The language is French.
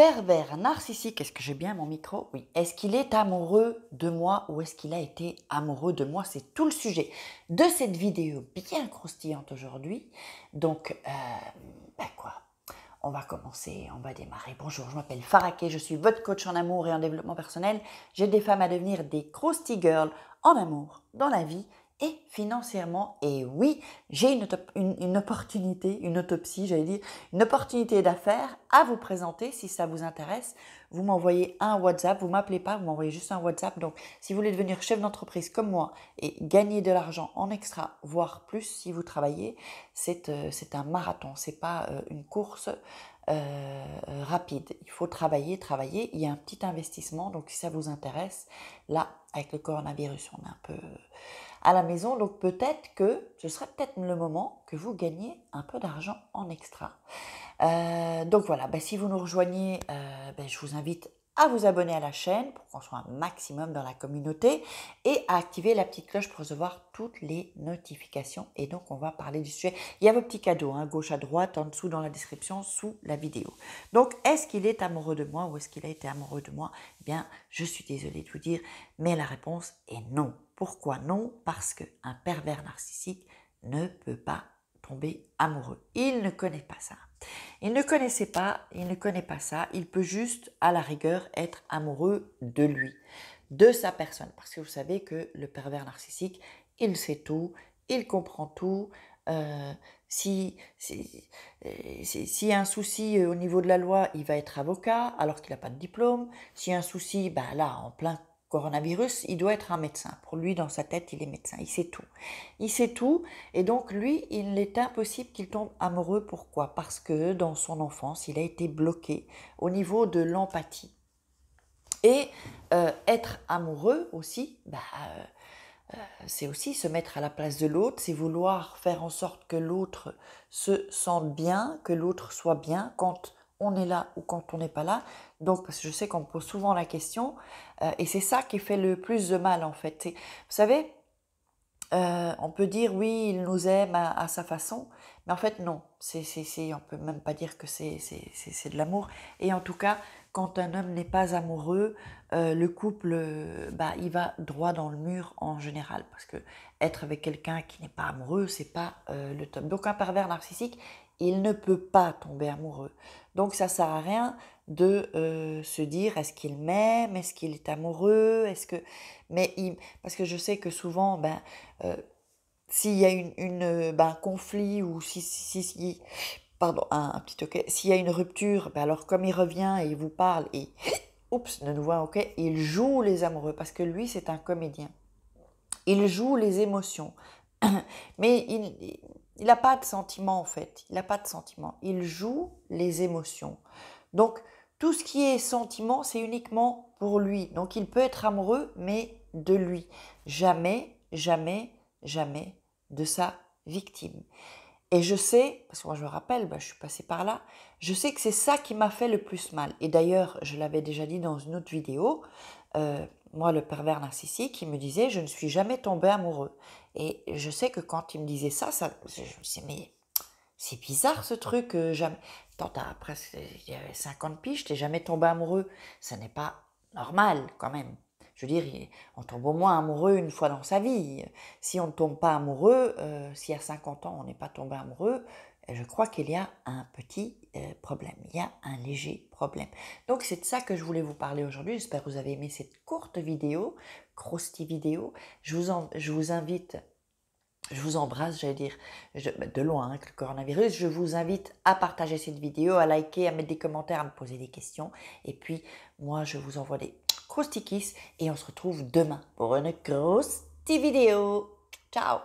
pervers narcissique, est-ce que j'ai bien mon micro Oui. Est-ce qu'il est amoureux de moi ou est-ce qu'il a été amoureux de moi C'est tout le sujet de cette vidéo bien croustillante aujourd'hui. Donc, euh, ben quoi on va commencer, on va démarrer. Bonjour, je m'appelle Farake, je suis votre coach en amour et en développement personnel. J'aide des femmes à devenir des crousty girls en amour, dans la vie, et financièrement. Et oui, j'ai une, une, opportunité, une autopsie, j'allais dire, une opportunité d'affaires à vous présenter si ça vous intéresse. Vous m'envoyez un WhatsApp, vous m'appelez pas, vous m'envoyez juste un WhatsApp. Donc, si vous voulez devenir chef d'entreprise comme moi et gagner de l'argent en extra, voire plus si vous travaillez, c'est euh, un marathon, c'est pas euh, une course. Euh, rapide. Il faut travailler, travailler. Il y a un petit investissement. Donc, si ça vous intéresse, là, avec le coronavirus, on est un peu à la maison. Donc peut-être que ce serait peut-être le moment que vous gagnez un peu d'argent en extra. Euh, donc voilà, bah, si vous nous rejoignez, euh, bah, je vous invite à vous abonner à la chaîne pour qu'on soit un maximum dans la communauté et à activer la petite cloche pour recevoir toutes les notifications. Et donc, on va parler du sujet. Il y a vos petits cadeaux, hein, gauche à droite, en dessous dans la description, sous la vidéo. Donc, est-ce qu'il est amoureux de moi ou est-ce qu'il a été amoureux de moi Eh bien, je suis désolée de vous dire, mais la réponse est non. Pourquoi non Parce qu'un pervers narcissique ne peut pas amoureux. Il ne connaît pas ça. Il ne connaissait pas, il ne connaît pas ça. Il peut juste, à la rigueur, être amoureux de lui, de sa personne. Parce que vous savez que le pervers narcissique, il sait tout, il comprend tout. Euh, euh, si si, un souci euh, au niveau de la loi, il va être avocat alors qu'il n'a pas de diplôme. Si un souci, ben là, en plein coronavirus, il doit être un médecin. Pour lui, dans sa tête, il est médecin. Il sait tout. Il sait tout. Et donc, lui, il est impossible qu'il tombe amoureux. Pourquoi Parce que dans son enfance, il a été bloqué au niveau de l'empathie. Et euh, être amoureux aussi, bah, euh, euh, c'est aussi se mettre à la place de l'autre, c'est vouloir faire en sorte que l'autre se sente bien, que l'autre soit bien. Quand on est là ou quand on n'est pas là. Donc, je sais qu'on pose souvent la question, euh, et c'est ça qui fait le plus de mal en fait. Vous savez, euh, on peut dire oui, il nous aime à, sa façon, mais en fait non, c'est, c'est, on peut même pas dire que c'est, c'est, de l'amour. Et en tout cas, quand un homme n'est pas amoureux, euh, le couple, bah, il va droit dans le mur en général, parce que être avec quelqu'un qui n'est pas amoureux, c'est pas le top. Donc un pervers narcissique, il ne peut pas tomber amoureux. Donc ça sert à rien de euh, se dire est-ce qu'il m'aime, est-ce qu'il est amoureux, est-ce que mais parce que je sais que souvent ben euh, s'il y a une, ben, un conflit ou si si, pardon un, petit ok s'il y a une rupture ben, alors comme il revient et il vous parle et oups ne nous voit ok il joue les amoureux parce que lui c'est un comédien il joue les émotions mais il, il n'a pas de sentiment en fait. Il n'a pas de sentiment. Il joue les émotions. Donc tout ce qui est sentiment, c'est uniquement pour lui. Donc il peut être amoureux, mais de lui. Jamais, jamais, jamais de sa victime. Et je sais, parce que moi je me rappelle, bah, je suis passée par là, je sais que c'est ça qui m'a fait le plus mal. Et d'ailleurs, je l'avais déjà dit dans une autre vidéo, euh, moi le pervers narcissique, qui me disait je ne suis jamais tombé amoureux. Et je sais que quand il me disait ça, je me disais, mais c'est bizarre ce truc. Euh, jamais... Tant as presque 50 piges, t'es jamais tombé amoureux. Ça n'est pas normal quand même. Je veux dire, on tombe au moins amoureux une fois dans sa vie. Si on ne tombe pas amoureux, si à 50 ans on n'est pas tombé amoureux, je crois qu'il y a un petit euh, problème, il y a un léger problème. Donc c'est de ça que je voulais vous parler aujourd'hui. J'espère que vous avez aimé cette courte vidéo, croustille vidéo. Je vous, je vous invite, je vous embrasse, j'allais dire, bah, de loin hein, avec le coronavirus. Je vous invite à partager cette vidéo, à liker, à mettre des commentaires, à me poser des questions. Et puis moi, je vous envoie des crousti-kisses et on se retrouve demain pour une croustille vidéo. Ciao